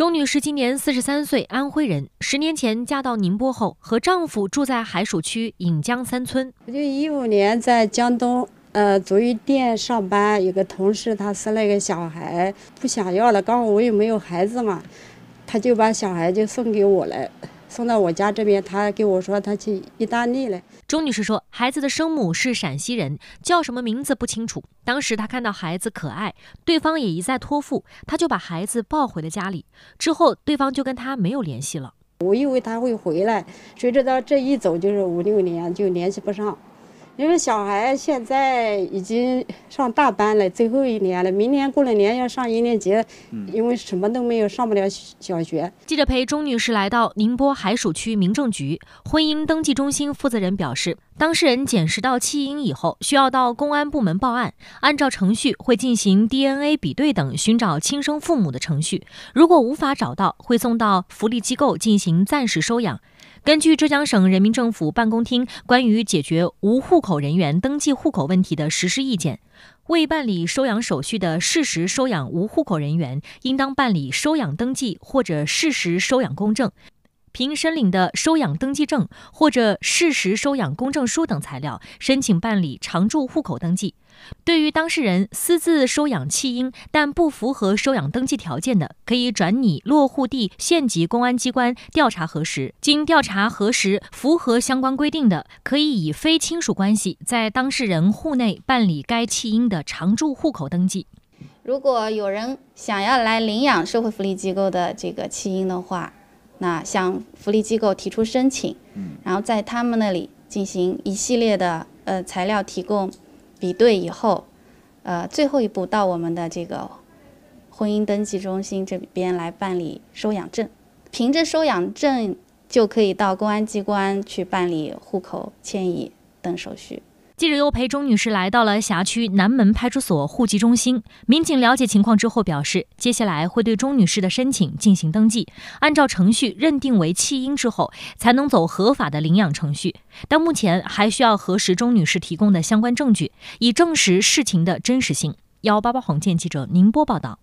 钟女士今年四十三岁，安徽人。十年前嫁到宁波后，和丈夫住在海曙区引江三村。我就一五年在江东，呃，足浴店上班，有个同事她生了一个小孩，不想要了。刚好我又没有孩子嘛，他就把小孩就送给我了。送到我家这边，他跟我说他去意大利了。钟女士说，孩子的生母是陕西人，叫什么名字不清楚。当时她看到孩子可爱，对方也一再托付，她就把孩子抱回了家里。之后，对方就跟她没有联系了。我以为他会回来，谁知道这一走就是五六年，就联系不上。因为小孩现在已经上大班了，最后一年了，明年过了年要上一年级，因为什么都没有，上不了小学。记者陪钟女士来到宁波海曙区民政局婚姻登记中心，负责人表示，当事人捡拾到弃婴以后，需要到公安部门报案，按照程序会进行 DNA 比对等寻找亲生父母的程序，如果无法找到，会送到福利机构进行暂时收养。根据浙江省人民政府办公厅关于解决无户口人员登记户口问题的实施意见，未办理收养手续的事实收养无户口人员，应当办理收养登记或者事实收养公证。凭申领的收养登记证或者事实收养公证书等材料，申请办理常住户口登记。对于当事人私自收养弃婴，但不符合收养登记条件的，可以转你落户地县级公安机关调查核实。经调查核实符合相关规定的，可以以非亲属关系在当事人户内办理该弃婴的常住户口登记。如果有人想要来领养社会福利机构的这个弃婴的话，那向福利机构提出申请，然后在他们那里进行一系列的呃材料提供、比对以后，呃，最后一步到我们的这个婚姻登记中心这边来办理收养证，凭着收养证就可以到公安机关去办理户口迁移等手续。记者又陪钟女士来到了辖区南门派出所户籍中心，民警了解情况之后表示，接下来会对钟女士的申请进行登记，按照程序认定为弃婴之后，才能走合法的领养程序。但目前还需要核实钟女士提供的相关证据，以证实事情的真实性。幺八八黄建记者宁波报道。